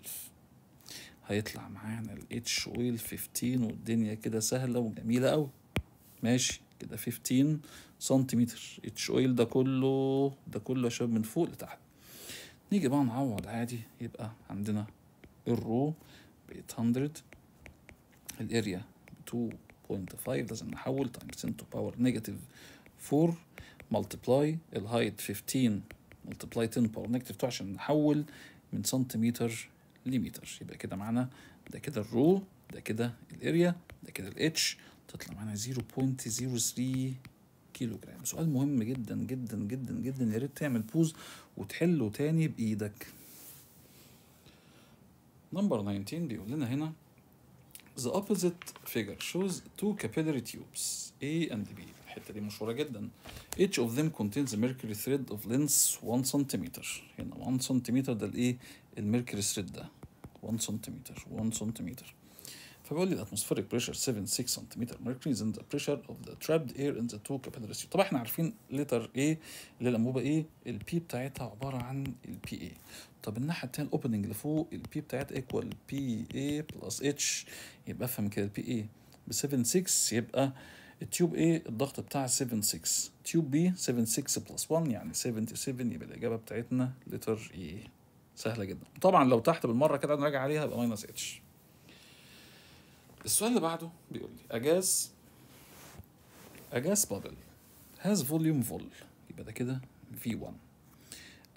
هيطلع معانا الاتش اويل 15 والدنيا كده سهله وجميله قوي ماشي كده 15 سنتيمتر اتش اويل ده كله ده كله يا شباب من فوق لتحت نيجي بقى نعوض عادي يبقى عندنا الرو ب 800 الاريا 2.5 لازم نحول times 10 to power negative 4 multiply الهايت 15 multiply 10 power negative 2 عشان نحول من سنتيمتر لمتر يبقى كده معانا ده كده الرو ده كده الاريا ده كده الاتش تطلع معانا 0.03 كيلو جرام سؤال مهم جدا جدا جدا جدا يا ريت تعمل بوز وتحله تاني بايدك نمبر 19 بيقول لنا هنا The opposite figure shows two capillary tubes A and B الحتة دي مشهورة جدا Each of them contains a mercury thread of length 1 cm هنا 1 cm ده الايه الميركري ثريد ده 1 cm 1 cm فبيقول لي الاتموسفيريك بريشر 6 سنتيمتر ان ذا بريشر اوف ذا ترابد اير ان ذا تو كابيلاريز طبعا احنا عارفين لتر ايه اللي الانبوبه ايه البي بتاعتها عباره عن البي اي طب الناحيه الثانيه الاوبننج اللي فوق البي بتاعتها ايكوال بي اي بلس اتش يبقى افهم كده البي اي ب 7 6 يبقى التيوب ايه الضغط بتاع 76 تيوب بي 76 بلس 1 يعني 77 يبقى الاجابه بتاعتنا لتر ايه سهله جدا طبعا لو تحت بالمره كده نراجع عليها يبقى ماينس اتش السؤال اللي بعده بيقول لي أجاز أجاز بابل has volume vol يبقى ده كده V1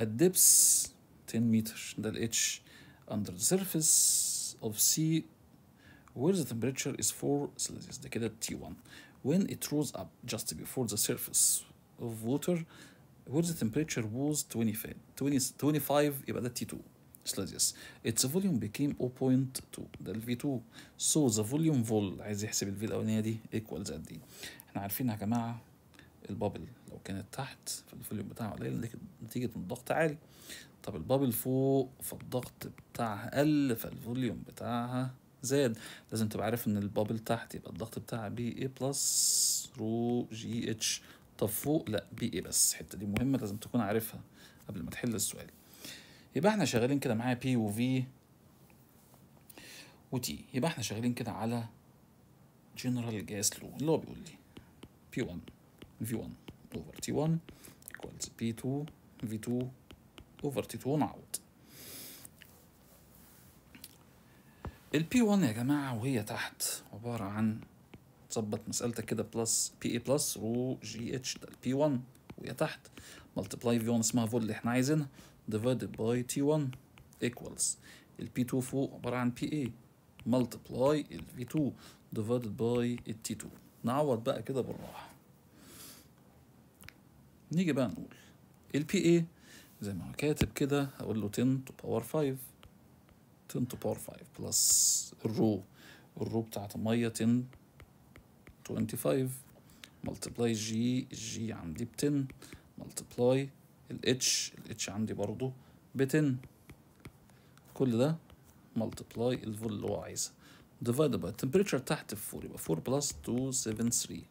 at depths 10 meters ده ال H under the surface of sea where the temperature is 4 Celsius ده كده T1 when it rose up just before the surface of water where the temperature was 25 20, 25 يبقى ده T2 Sladius. Its volume became 0.2 ده ال V2 so the volume vol عايز يحسب ال V الأولانية دي equals قد إيه احنا عارفين يا جماعة البابل لو كانت تحت فالفوليوم بتاعها قليل نتيجة الضغط عالي طب البابل فوق فالضغط بتاعها قل فالفوليوم بتاعها زاد لازم تبقى عارف ان البابل تحت يبقى الضغط بتاعها بي اي بلس رو جي اتش طب فوق لا بي اي بس الحته دي مهمه لازم تكون عارفها قبل ما تحل السؤال يبقى احنا شغالين كده معايا بي وفي وتي يبقى احنا شغالين كده على جنرال جاس لو اللي هو بيقول لي بي 1 في 1 اوفر تي 1 ايكوالز بي 2 في 2 اوفر تي 2 نعوض البي 1 يا جماعة وهي تحت عبارة عن تظبط مسألتك كده بلس بي اي بلس رو جي اتش ده البي 1 وهي تحت ملتبلاي في 1 اسمها فول اللي احنا عايزينها divided by T1 equals ال P2 فوق عبارة عن PA multiply ال V2 divided by ال T2 نعوض بقى كده بالراحة نيجي بقى نقول ال PA زي ما هو كاتب كده هقول له 10 to power 5 10 to power 5 بلس الرو الرو بتاعت المية 10 25 multiply g g عندي ب 10 multiply الاتش الاتش عندي برضو ب 10 كل ده ملتبلاي الفول اللي هو عايزها ديفايد باي التمبريتشر تحت في 4 يبقى 4 بلس 273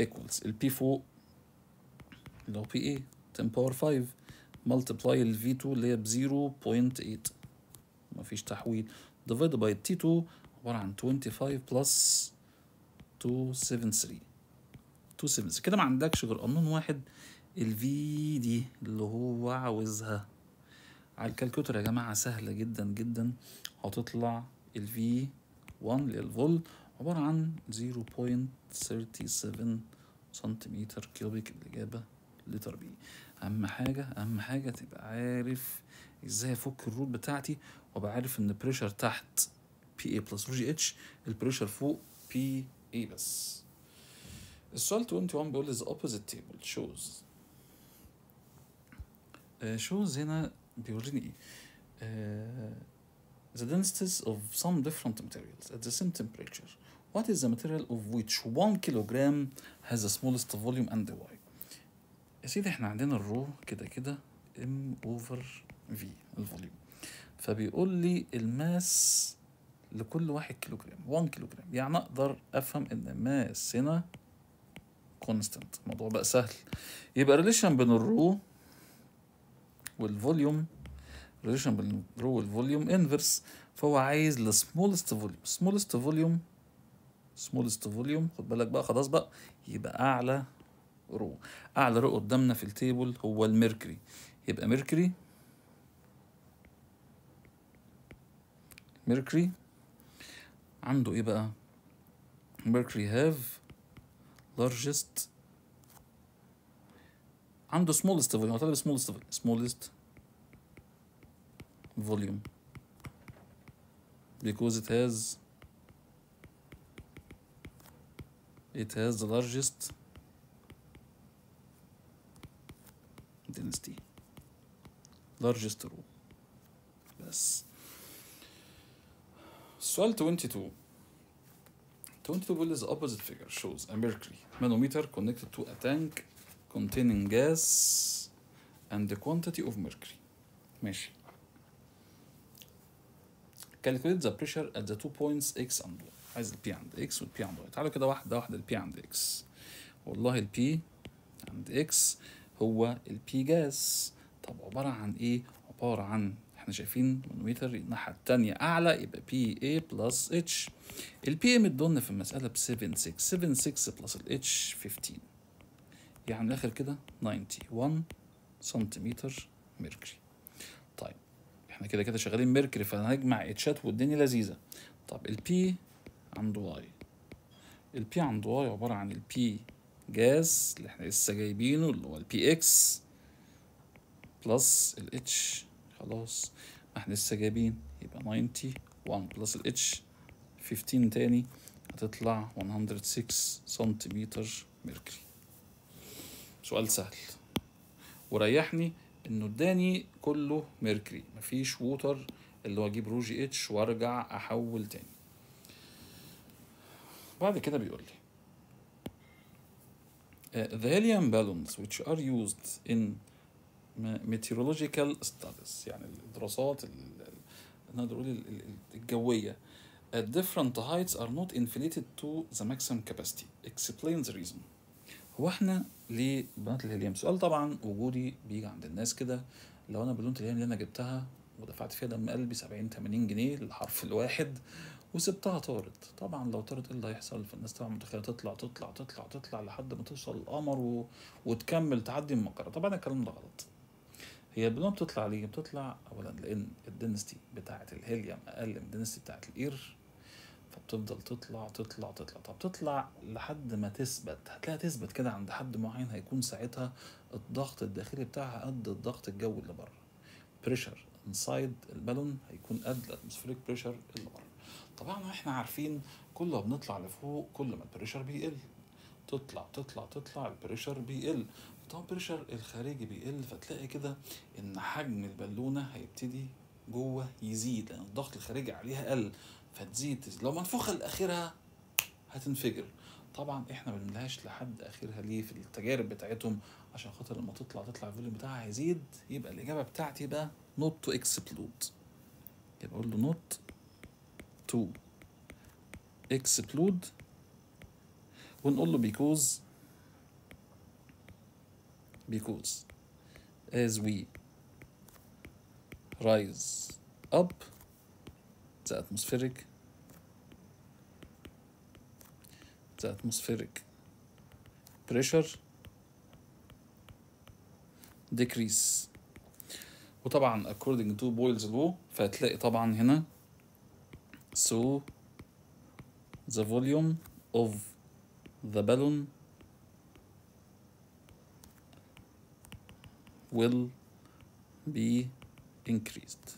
ايكوالز البي فوق اللي هو بي ايه 10 باور 5 ملتبلاي الفي 2 اللي هي ب 0.8 مفيش تحويل ديفايد باي تي 2 عبارة عن 25 بلس 273 273 كده ما عندكش غير قانون واحد الفي دي اللي هو عاوزها على الكالكوتر يا جماعة سهلة جدا جدا هتطلع الفي 1 للفولت عبارة عن 0.37 سنتيمتر كيوبيك الإجابة لتر بي أهم حاجة أهم حاجة تبقى عارف إزاي أفك الروت بتاعتي وأبقى عارف إن بريشر تحت بي اي بلس جي اتش البريشر فوق بي اي بس السؤال 21 بيقول is opposite table shows shows هنا بيوريني ايه the densities of some different materials at the same temperature. What is the material of which one kilogram has the smallest volume and why? يا سيدي احنا عندنا الرو كده كده m over v الفوليوم فبيقول لي الماس لكل واحد كيلوجرام 1 كيلوجرام يعني اقدر افهم ان الماس هنا كونستنت الموضوع بقى سهل يبقى ريليشن بين الرو والفوليوم ريليشن بين الرو والفوليوم انفرس فهو عايز السمولست فوليوم سمولست فوليوم سمولست فوليوم خد بالك بقى خلاص بقى يبقى اعلى رو اعلى رو قدامنا في التيبل هو الميركوري يبقى ميركوري ميركوري عنده ايه بقى ميركوري هاف لارجست عنده سمولست فوليوم smallest volume سمولست فوليوم because it has it has the largest density largest row بس السؤال 22 22 بيقول the opposite figure shows a mercury manometer connected to a tank containing gas and the quantity of mercury ماشي calculate the pressure at the two points x and y عايز ال p عند x وال p عند y تعالوا كده واحده واحده ال p عند x والله ال p عند x هو ال p جاز طب عباره عن ايه عباره عن احنا شايفين مانوميتر الناحيه التانية اعلى يبقى p a plus h ال p a متضن في المساله ب 7 6 7 6 ال h 15 يعني من الاخر كده 91 سنتيمتر ميركري طيب احنا كده كده شغالين ميركوري فهنجمع اتشات والدنيا لذيذه طب البي عند واي البي عند واي عباره عن البي جاز اللي احنا لسه جايبينه اللي هو البي اكس بلس الاتش خلاص ما احنا لسه جايبين يبقى 91 بلس الاتش 15 تاني هتطلع 106 سنتيمتر ميركري سؤال سهل وريحني انه اداني كله ميركري مفيش ووتر اللي هو اجيب روجي اتش وارجع احول تاني بعد كده بيقول لي Uh, the helium balloons which are used in meteorological studies يعني الدراسات نقدر نقول الجوية at different heights are not inflated to the maximum capacity explain the reason هو احنا ليه بنات الهيليوم سؤال طبعا وجودي بيجي عند الناس كده لو انا بالونة الهيليوم اللي انا جبتها ودفعت فيها دم قلبي 70 80 جنيه للحرف الواحد وسبتها طارت طبعا لو طارت ايه اللي هيحصل فالناس طبعا متخيله تطلع تطلع تطلع تطلع لحد ما توصل القمر و... وتكمل تعدي من المقره طبعا الكلام ده غلط هي البلون بتطلع ليه بتطلع اولا لان الدنستي بتاعه الهيليوم اقل من الدنستي بتاعه القير فبتفضل تطلع تطلع تطلع طب تطلع لحد ما تثبت هتلاقيها تثبت كده عند حد معين هيكون ساعتها الضغط الداخلي بتاعها قد الضغط الجوي اللي بره بريشر انسايد البالون هيكون قد الاتموسفيريك بريشر اللي بره طبعا احنا عارفين كل ما بنطلع لفوق كل ما البريشر بيقل تطلع تطلع تطلع البريشر بيقل طبعا البريشر الخارجي بيقل فتلاقي كده ان حجم البالونه هيبتدي جوه يزيد لان الضغط الخارجي عليها قل فتزيد لو منفوخه لاخرها هتنفجر طبعا احنا ما بنملهاش لحد اخرها ليه في التجارب بتاعتهم عشان خاطر لما تطلع تطلع الفوليوم بتاعها هيزيد يبقى الاجابه بتاعتي بقى نوت تو اكسبلود يبقى اقول له نوت تو اكسبلود ونقول له بيكوز بيكوز as we rise up the atmospheric the atmospheric pressure decrease وطبعا according to Boyle's law فهتلاقي طبعا هنا so the volume of the balloon will be increased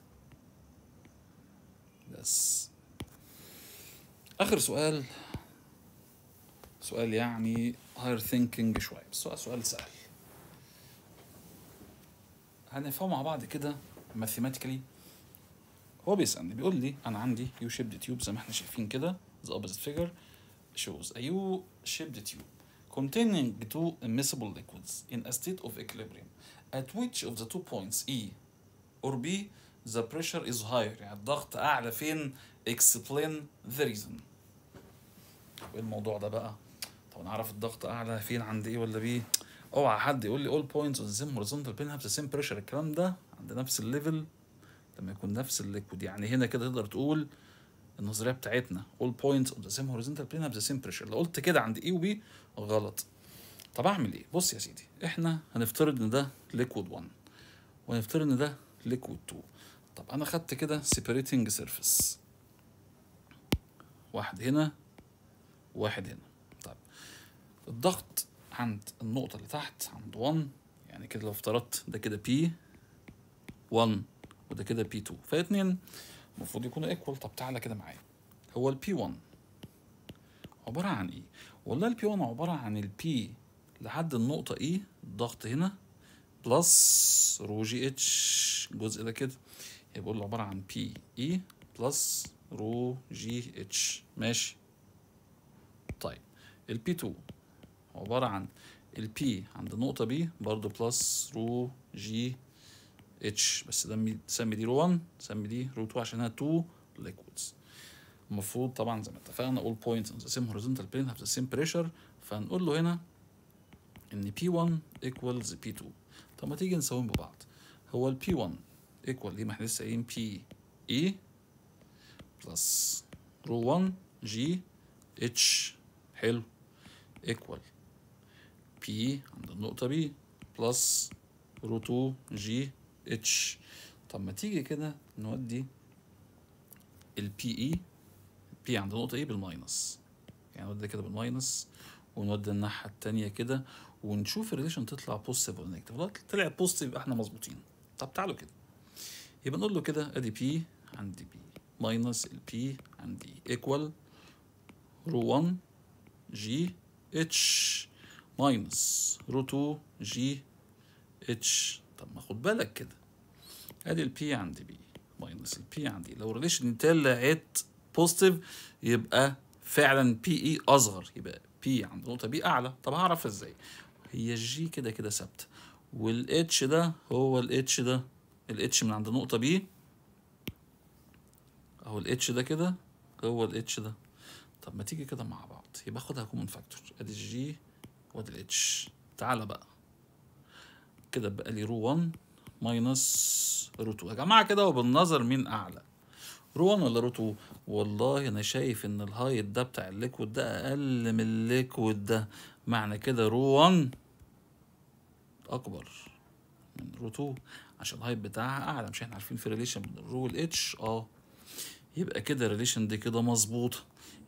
yes آخر سؤال سؤال يعني هاير ثينكينج شويه بس سؤال سهل هنفهمه مع بعض كده ماثيماتيكالي هو بيسألني بيقول لي انا عندي يو شيبد تيوب زي ما احنا شايفين كده the opposite figure shows a U shaped tube containing two immiscible liquids in a state of equilibrium. At which of the two points E or B the pressure is higher يعني الضغط أعلى فين explain the reason. والموضوع ده بقى ونعرف الضغط اعلى فين عند ايه ولا بيه اوعى حد يقول لي all points on the same horizontal plane have the same pressure الكلام ده عند نفس الليفل لما يكون نفس الليكويد يعني هنا كده تقدر تقول النظريه بتاعتنا all points on the same horizontal plane have the same pressure لو قلت كده عند ايه وبي غلط طب اعمل ايه بص يا سيدي احنا هنفترض ان ده ليكويد 1 وهنفترض ان ده ليكويد 2 طب انا خدت كده separating surface واحد هنا واحد هنا الضغط عند النقطة اللي تحت عند 1 يعني كده لو افترضت ده كده P 1 وده كده p 2 فالاتنين المفروض يكونوا ايكوال طب تعالى كده معايا هو p 1 عبارة عن ايه؟ والله p 1 عبارة عن P لحد النقطة E الضغط هنا بلس رو جي اتش الجزء ده كده يبقى له عبارة عن P E بلس رو جي اتش ماشي طيب p 2 عبارة عن P عند النقطة B برضو بلس رو جي اتش بس ده سمي دي رو 1 سمي دي رو 2 عشان هي 2 ليكويدز المفروض طبعا زي ما اتفقنا all points on the same horizontal plane have the same pressure فهنقول له هنا ان P1 equals P2 طب ما تيجي نساويهم ببعض هو ال P1 equal ليه ما احنا لسه قايلين PE plus rho 1 G H حلو equal P عند النقطة B بلس رو 2 جي اتش طب ما تيجي كده نودي البي PE P عند النقطة ايه e بالماينس يعني نودي كده بالماينس ونودي الناحية التانية كده ونشوف الريليشن تطلع بوستيف ولا نيجاتيف لو طلعت بوزيتيف يبقى احنا مظبوطين طب تعالوا كده يبقى نقول له كده ادي بي عندي بي ماينس البي عندي ايكوال رو 1 جي اتش ماينس رو 2 جي اتش طب ما خد بالك كده ادي البي عند بي ماينس البي عند لو الريليشن طلعت بوزيتيف يبقى فعلا بي اي e اصغر يبقى بي عند نقطه بي اعلى طب هعرف ازاي هي الجي كده كده ثابته والاتش ده هو الاتش ده الاتش من عند نقطه بي اهو الاتش ده كده هو الاتش ده طب ما تيجي كده مع بعض يبقى خدها كومن فاكتور ادي الجي وادي الاتش تعالى بقى كده بقى لي رو 1 ماينس رو 2 يا جماعه كده وبالنظر مين اعلى رو 1 ولا رو 2 والله انا شايف ان الهايت ده بتاع الليكويد ده اقل من الليكويد ده معنى كده رو 1 اكبر من رو 2 عشان الهايت بتاعها اعلى مش احنا عارفين في ريليشن بين الرو والاتش اه يبقى كده الريليشن دي كده مظبوطه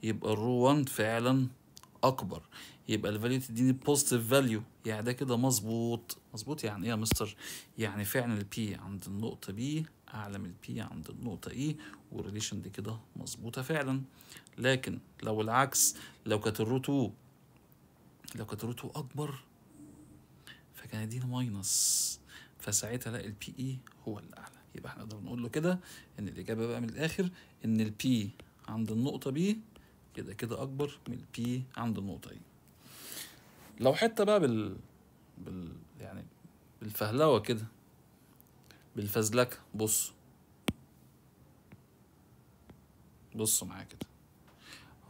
يبقى الرو 1 فعلا اكبر يبقى الفاليو تديني بوزيتيف فاليو يعني ده كده مظبوط مظبوط يعني ايه يا مستر يعني فعلا البي عند النقطه بي اعلى من البي عند النقطه اي e، والريليشن دي كده مظبوطه فعلا لكن لو العكس لو كانت الروتو 2 لو كانت الروتو 2 اكبر فكان دي ماينس فساعتها لا البي اي e هو الاعلى يبقى احنا نقدر نقول له كده ان الاجابه بقى من الاخر ان البي عند النقطه بي كده كده اكبر من البي عند النقطه دي لو حته بقى بال, بال... يعني بالفهلوه كده بالفزلكه بص بص معايا كده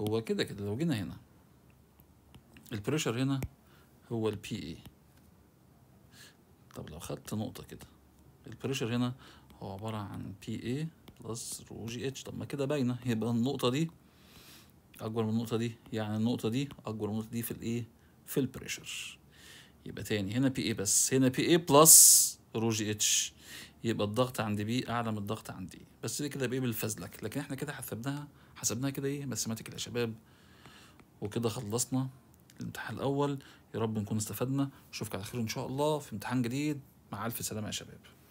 هو كده كده لو جينا هنا البريشر هنا هو البي اي طب لو خدت نقطة كده البريشر هنا هو عبارة عن بي اي بلس رو جي اتش طب ما كده باينة يبقى النقطة دي اكبر من النقطه دي يعني النقطه دي اكبر من النقطه دي في الايه في البريشر يبقى تاني هنا بي اي بس هنا بي اي بلس رو جي اتش يبقى الضغط عند بي اعلى من الضغط عند اي بس دي كده بايه بالفزلك لكن احنا كده حسبناها حسبناها كده ايه ماثيماتيكال يا شباب وكده خلصنا الامتحان الاول يا رب نكون استفدنا اشوفك على خير ان شاء الله في امتحان جديد مع الف سلامه يا شباب